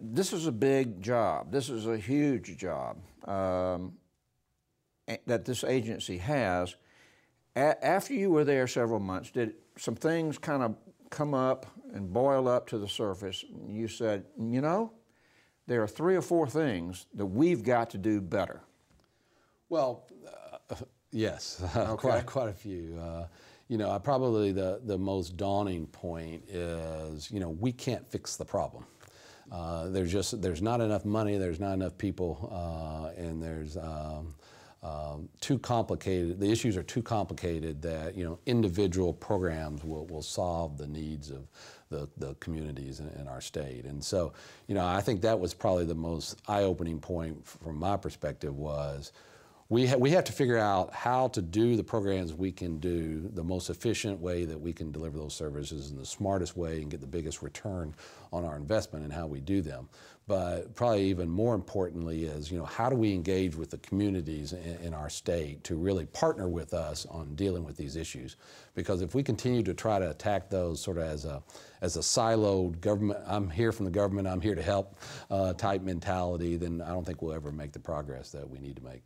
This is a big job. This is a huge job um, that this agency has. A- after you were there several months, did some things kind of come up and boil up to the surface? You said, you know, there are three or four things that we've got to do better. Well, uh, yes, okay. quite quite a few. Uh, you know, probably the the most daunting point is you know we can't fix the problem. Uh, there's just there's not enough money, there's not enough people, uh, and there's um, um, too complicated. The issues are too complicated that you know individual programs will, will solve the needs of the, the communities in, in our state. And so, you know, I think that was probably the most eye-opening point from my perspective was we, ha we have to figure out how to do the programs we can do the most efficient way that we can deliver those services in the smartest way and get the biggest return on our investment and in how we do them. But probably even more importantly is, you know, how do we engage with the communities in, in our state to really partner with us on dealing with these issues? Because if we continue to try to attack those sort of as a, as a siloed government, I'm here from the government, I'm here to help uh, type mentality, then I don't think we'll ever make the progress that we need to make.